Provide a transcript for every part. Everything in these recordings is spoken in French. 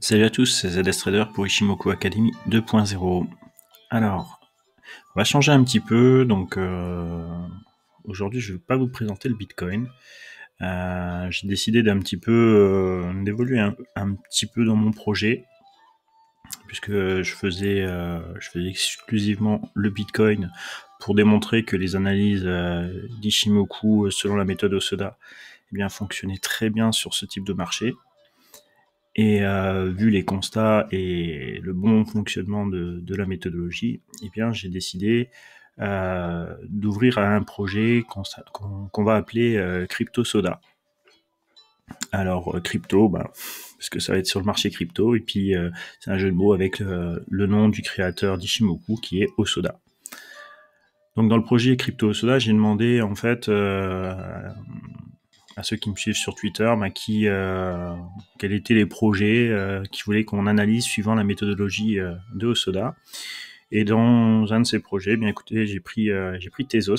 Salut à tous, c'est ZS Trader pour Ishimoku Academy 2.0. Alors, on va changer un petit peu. Donc, euh, aujourd'hui, je ne vais pas vous présenter le Bitcoin. Euh, j'ai décidé d'un petit peu euh, d'évoluer un, petit peu dans mon projet, puisque je faisais, je exclusivement le Bitcoin pour démontrer que les analyses d'Ishimoku selon la méthode Osoda eh bien, fonctionnaient très bien sur ce type de marché. Et euh, vu les constats et le bon fonctionnement de, la méthodologie, eh bien, j'ai décidé euh, d'ouvrir un projet qu'on va appeler euh, Crypto Soda. Alors, crypto, ben, parce que ça va être sur le marché crypto, et puis c'est un jeu de mots avec le nom du créateur d'Ishimoku qui est Osoda. Donc dans le projet Crypto osoda j'ai demandé en fait euh, à ceux qui me suivent sur Twitter, bah, qui, euh, quels étaient les projets euh, qui voulaient qu'on analyse suivant la méthodologie euh, de Osoda. Et dans un de ces projets, eh bien écoutez, j'ai pris, j'ai pris Tezos,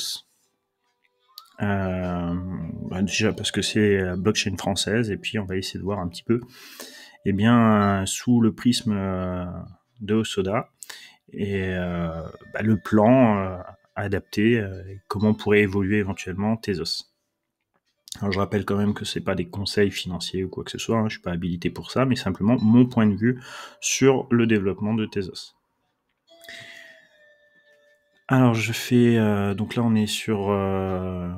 bah, déjà parce que c'est blockchain française, et puis on va essayer de voir un petit peu, et eh bien, sous le prisme de Osoda, et bah, le plan adapté, comment pourrait évoluer éventuellement Tezos je rappelle quand même que ce n'est pas des conseils financiers ou quoi que ce soit, hein, je ne suis pas habilité pour ça, mais simplement mon point de vue sur le développement de Tezos. Alors je fais, euh, donc là on est sur, euh,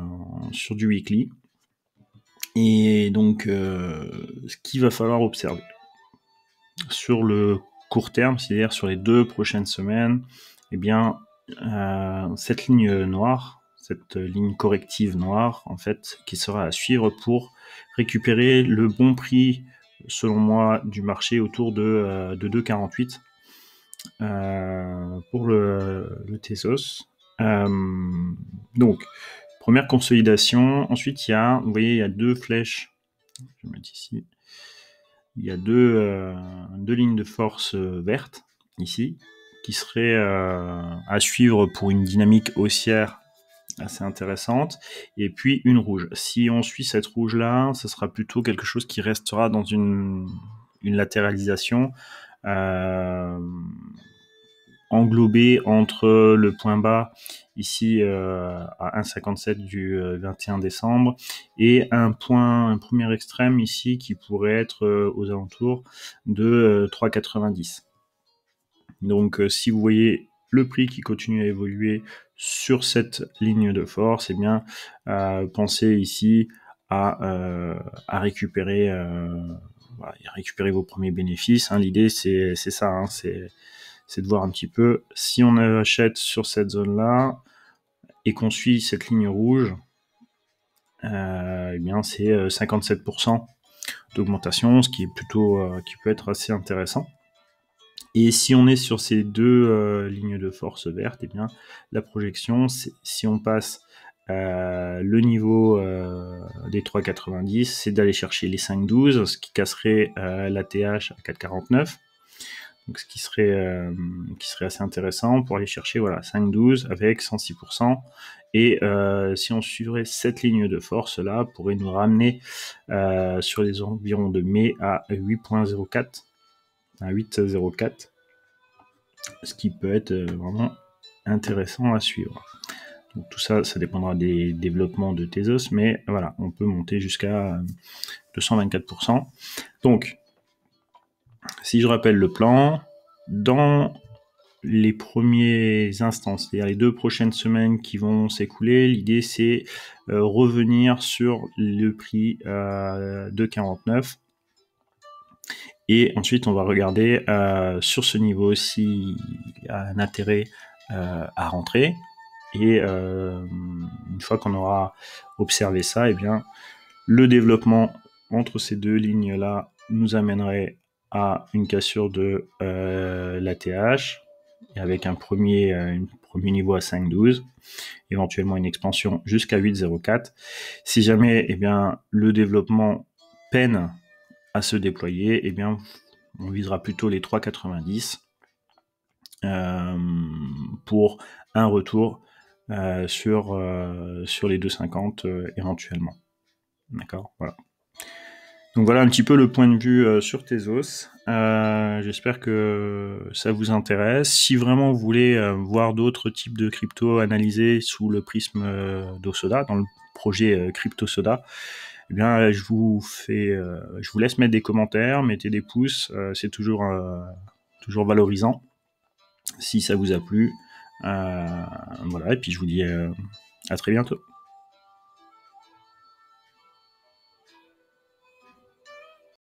sur du weekly, et donc euh, ce qu'il va falloir observer sur le court terme, c'est-à-dire sur les deux prochaines semaines, et eh bien cette ligne noire cette euh, ligne corrective noire, en fait, qui sera à suivre pour récupérer le bon prix, selon moi, du marché autour de, 2,48 euh, euh, pour le, Tesos. donc, première consolidation. Ensuite, il y a, vous voyez, il y a deux flèches. Je vais mettre ici. Il y a deux, deux lignes de force vertes, ici, qui seraient à suivre pour une dynamique haussière assez intéressante. Et puis une rouge. Si on suit cette rouge-là, ce sera plutôt quelque chose qui restera dans une, une latéralisation euh, englobée entre le point bas ici euh, à 1,57 du 21 euh, décembre et un point, un premier extrême ici qui pourrait être euh, aux alentours de 3,90. Donc si vous voyez le prix qui continue à évoluer sur cette ligne de force, et eh bien, euh, pensez ici à, euh, récupérer, euh, récupérer vos premiers bénéfices. Hein. L'idée, c'est ça, hein. c'est de voir un petit peu si on achète sur cette zone-là et qu'on suit cette ligne rouge, Et eh bien, c'est 57% d'augmentation, ce qui est plutôt, qui peut être assez intéressant. Et si on est sur ces deux euh, lignes de force vertes, et eh bien, la projection, si on passe euh, le niveau euh, des 3,90, c'est d'aller chercher les 5,12, ce qui casserait la TH à 4,49. ce qui serait, assez intéressant pour aller chercher voilà, 5,12 avec 106%. Et si on suivrait cette ligne de force là, pourrait nous ramener sur les environs de mai à 8,04 à 8,04, ce qui peut être euh, vraiment intéressant à suivre. tout ça, ça dépendra des développements de Tezos, mais voilà, on peut monter jusqu'à 224%. Euh, Donc, si je rappelle le plan, dans les premiers instances c'est-à-dire les deux prochaines semaines qui vont s'écouler, l'idée c'est euh, revenir sur le prix de 49 et ensuite, on va regarder euh, sur ce niveau s'il y a un intérêt euh, à rentrer. Et euh, une fois qu'on aura observé ça, et eh bien, le développement entre ces deux lignes-là nous amènerait à une cassure de l'ATH avec un premier, premier niveau à 5,12, éventuellement une expansion jusqu'à 8,04. Si jamais et eh bien, le développement peine se déployer, et eh bien, on visera plutôt les 3,90 euh, pour un retour euh, sur, euh, sur les 2,50 euh, éventuellement. D'accord Voilà. Donc voilà un petit peu le point de vue sur Tezos. J'espère que ça vous intéresse. Si vraiment vous voulez voir d'autres types de crypto analysés sous le prisme d'Osoda, dans le projet Crypto Soda, eh bien, je vous fais, euh, je vous laisse mettre des commentaires, mettez des pouces, euh, c'est toujours, euh, toujours valorisant si ça vous a plu. voilà, et puis je vous dis à très bientôt.